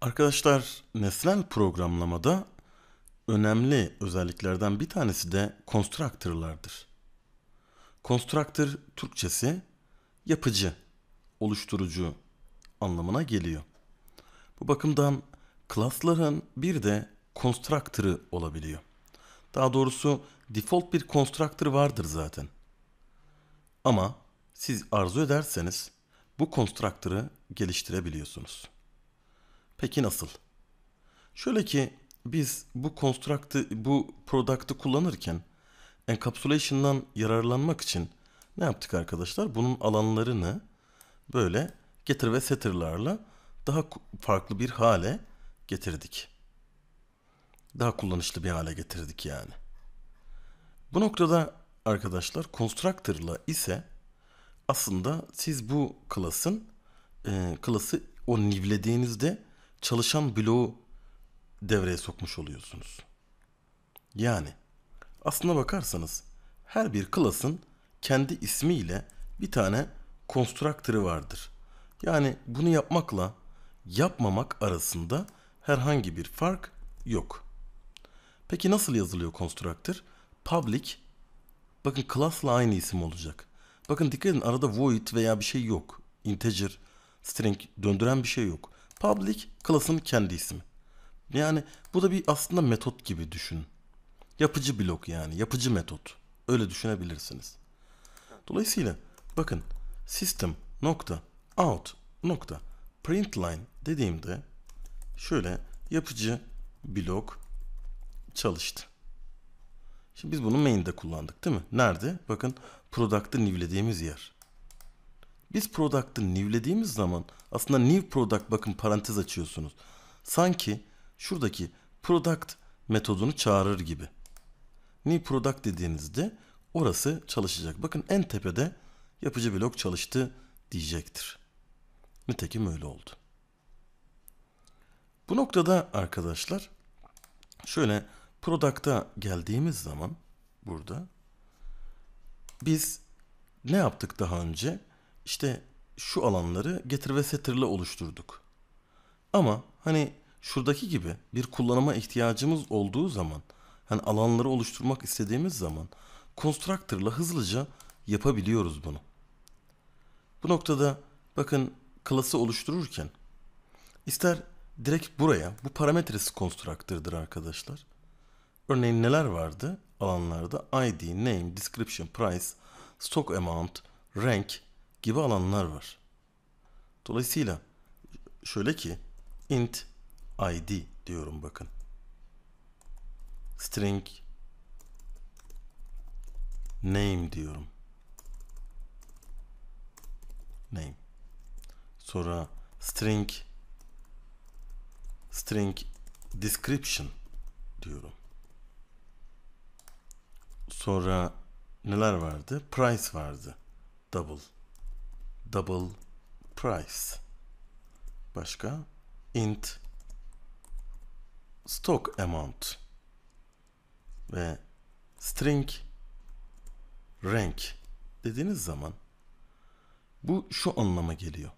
Arkadaşlar nesnel programlamada önemli özelliklerden bir tanesi de konstruktörlerdir. Konstruktör Türkçesi yapıcı, oluşturucu anlamına geliyor. Bu bakımdan klasların bir de konstruktörü olabiliyor. Daha doğrusu default bir konstruktör vardır zaten. Ama siz arzu ederseniz bu konstruktörü geliştirebiliyorsunuz. Peki nasıl? Şöyle ki biz bu construct'ı, bu product'ı kullanırken encapsulation'dan yararlanmak için ne yaptık arkadaşlar? Bunun alanlarını böyle getir ve setter'larla daha farklı bir hale getirdik. Daha kullanışlı bir hale getirdik yani. Bu noktada arkadaşlar constructor'la ise aslında siz bu klasın e, klası o nivlediğinizde çalışan bloğu devreye sokmuş oluyorsunuz. Yani aslına bakarsanız her bir klasın kendi ismiyle bir tane konstruktörü vardır. Yani bunu yapmakla yapmamak arasında herhangi bir fark yok. Peki nasıl yazılıyor konstruktör? Public bakın class'la aynı isim olacak. Bakın dikkat edin arada void veya bir şey yok. Integer, string döndüren bir şey yok. Public class'ın kendi ismi. Yani bu da bir aslında metot gibi düşün. Yapıcı blok yani yapıcı metot. Öyle düşünebilirsiniz. Dolayısıyla bakın system nokta out nokta print line dediğimde şöyle yapıcı blok çalıştı. Şimdi biz bunu main'de kullandık değil mi? Nerede? Bakın product'ı nivlediğimiz yer. Biz product'ı new'lediğimiz zaman aslında new product bakın parantez açıyorsunuz. Sanki şuradaki product metodunu çağırır gibi. New product dediğinizde orası çalışacak. Bakın en tepede yapıcı blok çalıştı diyecektir. Nitekim öyle oldu. Bu noktada arkadaşlar şöyle product'a geldiğimiz zaman burada biz ne yaptık daha önce? İşte şu alanları getir ve setter'la oluşturduk. Ama hani şuradaki gibi bir kullanıma ihtiyacımız olduğu zaman hani alanları oluşturmak istediğimiz zaman constructor'la hızlıca yapabiliyoruz bunu. Bu noktada bakın klası oluştururken ister direkt buraya bu parametresi constructor'dır arkadaşlar. Örneğin neler vardı alanlarda? ID, name, description, price, stock amount, rank, gibi alanlar var. Dolayısıyla şöyle ki int id diyorum bakın. String name diyorum. Name. Sonra string string description diyorum. Sonra neler vardı? Price vardı. Double double price. Başka int stock amount ve string rank dediğiniz zaman bu şu anlama geliyor.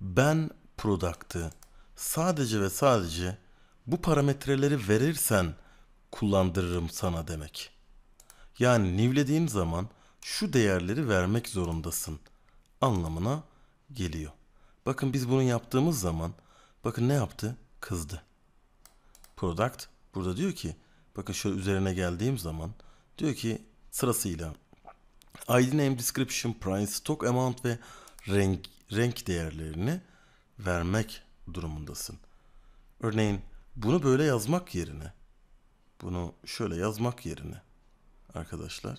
Ben product'ı sadece ve sadece bu parametreleri verirsen kullandırırım sana demek. Yani nivlediğim zaman şu değerleri vermek zorundasın.'' anlamına geliyor. Bakın biz bunu yaptığımız zaman bakın ne yaptı? Kızdı. Product burada diyor ki bakın şöyle üzerine geldiğim zaman diyor ki sırasıyla ID name description price stock amount ve renk renk değerlerini vermek durumundasın. Örneğin bunu böyle yazmak yerine bunu şöyle yazmak yerine arkadaşlar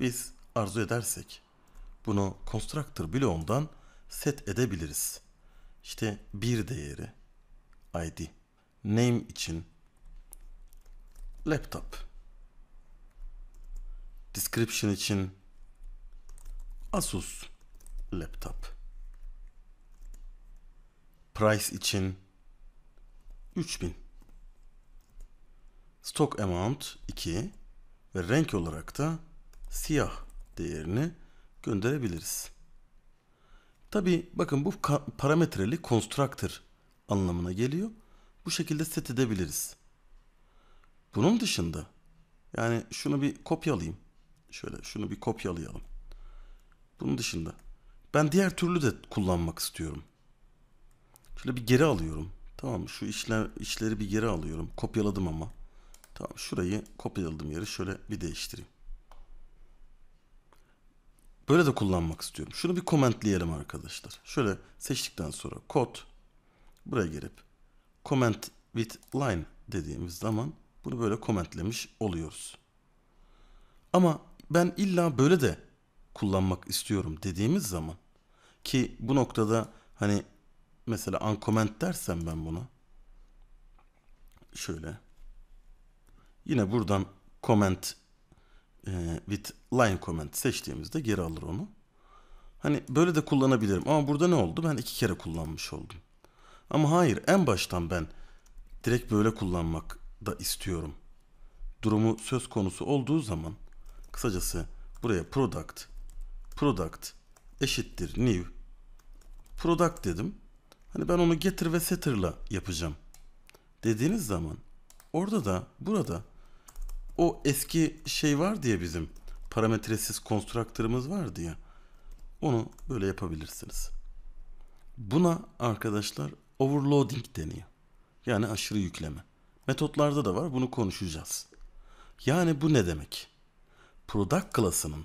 biz arzu edersek bunu constructor bloğundan set edebiliriz. İşte bir değeri id name için laptop description için Asus laptop price için 3000 stock amount 2 ve renk olarak da siyah değerini gönderebiliriz. Tabi bakın bu parametreli constructor anlamına geliyor. Bu şekilde set edebiliriz. Bunun dışında yani şunu bir kopyalayayım. Şöyle şunu bir kopyalayalım. Bunun dışında ben diğer türlü de kullanmak istiyorum. Şöyle bir geri alıyorum. Tamam şu işler, işleri bir geri alıyorum. Kopyaladım ama. Tamam şurayı kopyaladığım yeri şöyle bir değiştireyim. Böyle de kullanmak istiyorum. Şunu bir komentleyelim arkadaşlar. Şöyle seçtikten sonra kod buraya girip comment with line dediğimiz zaman bunu böyle komentlemiş oluyoruz. Ama ben illa böyle de kullanmak istiyorum dediğimiz zaman ki bu noktada hani mesela uncomment dersem ben buna şöyle yine buradan comment e, with line comment seçtiğimizde geri alır onu. Hani böyle de kullanabilirim ama burada ne oldu? Ben iki kere kullanmış oldum. Ama hayır en baştan ben direkt böyle kullanmak da istiyorum. Durumu söz konusu olduğu zaman kısacası buraya product product eşittir new product dedim. Hani ben onu getir ve setter'la yapacağım. Dediğiniz zaman orada da burada o eski şey var diye bizim parametresiz konstruktörümüz var diye. Onu böyle yapabilirsiniz. Buna arkadaşlar overloading deniyor. Yani aşırı yükleme. Metotlarda da var bunu konuşacağız. Yani bu ne demek? Product klasının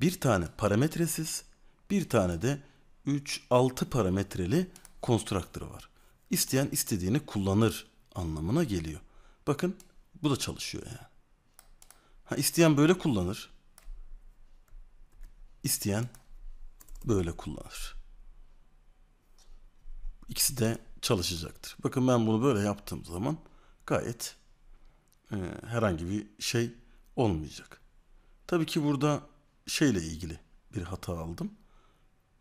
bir tane parametresiz bir tane de 3-6 parametreli konstruktörü var. İsteyen istediğini kullanır anlamına geliyor. Bakın bu da çalışıyor yani. Ha, isteyen böyle kullanır. İsteyen böyle kullanır. İkisi de çalışacaktır. Bakın ben bunu böyle yaptığım zaman gayet e, herhangi bir şey olmayacak. Tabii ki burada şeyle ilgili bir hata aldım.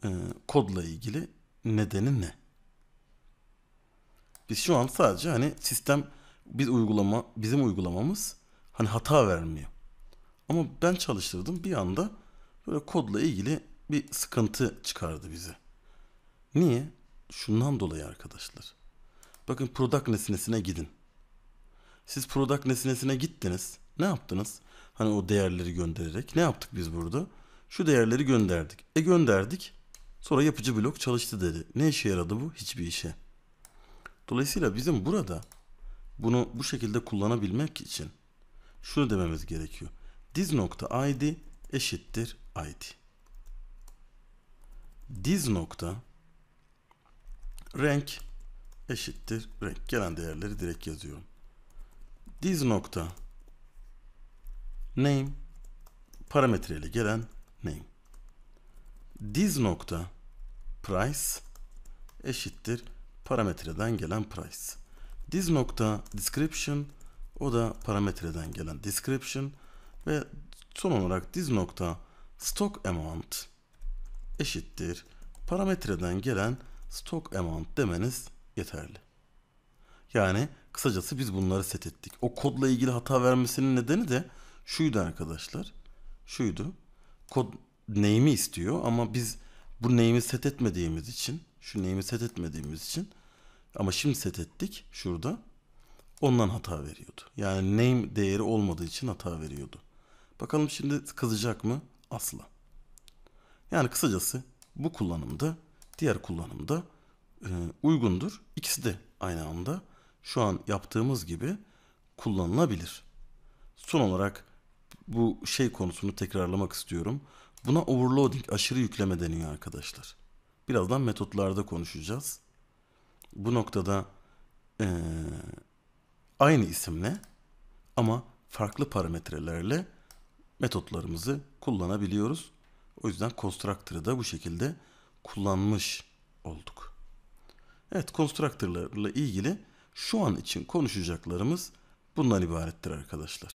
E, kodla ilgili nedeni ne? Biz şu an sadece hani sistem biz uygulama bizim uygulamamız hani hata vermiyor. Ama ben çalıştırdım bir anda böyle kodla ilgili bir sıkıntı çıkardı bize. Niye? Şundan dolayı arkadaşlar. Bakın product nesnesine gidin. Siz product nesnesine gittiniz. Ne yaptınız? Hani o değerleri göndererek. Ne yaptık biz burada? Şu değerleri gönderdik. E gönderdik. Sonra yapıcı blok çalıştı dedi. Ne işe yaradı bu? Hiçbir işe. Dolayısıyla bizim burada bunu bu şekilde kullanabilmek için şunu dememiz gerekiyor diz.id eşittir id. Diz nokta renk eşittir renk. Gelen değerleri direkt yazıyorum. Diz nokta name parametreyle gelen name. Diz nokta price eşittir parametreden gelen price. Diz nokta description o da parametreden gelen description ve son olarak diz nokta stock amount eşittir parametreden gelen stock amount demeniz yeterli. Yani kısacası biz bunları set ettik. O kodla ilgili hata vermesinin nedeni de şuydu arkadaşlar. Şuydu. Kod name'i istiyor ama biz bu name'i set etmediğimiz için şu name'i set etmediğimiz için ama şimdi set ettik şurada. Ondan hata veriyordu. Yani name değeri olmadığı için hata veriyordu. Bakalım şimdi kızacak mı? Asla. Yani kısacası bu kullanımda diğer kullanımda e, uygundur. İkisi de aynı anda şu an yaptığımız gibi kullanılabilir. Son olarak bu şey konusunu tekrarlamak istiyorum. Buna overloading, aşırı yükleme deniyor arkadaşlar. Birazdan metotlarda konuşacağız. Bu noktada e, aynı isimle ama farklı parametrelerle metotlarımızı kullanabiliyoruz. O yüzden constructor'ı da bu şekilde kullanmış olduk. Evet constructor'larla ilgili şu an için konuşacaklarımız bundan ibarettir arkadaşlar.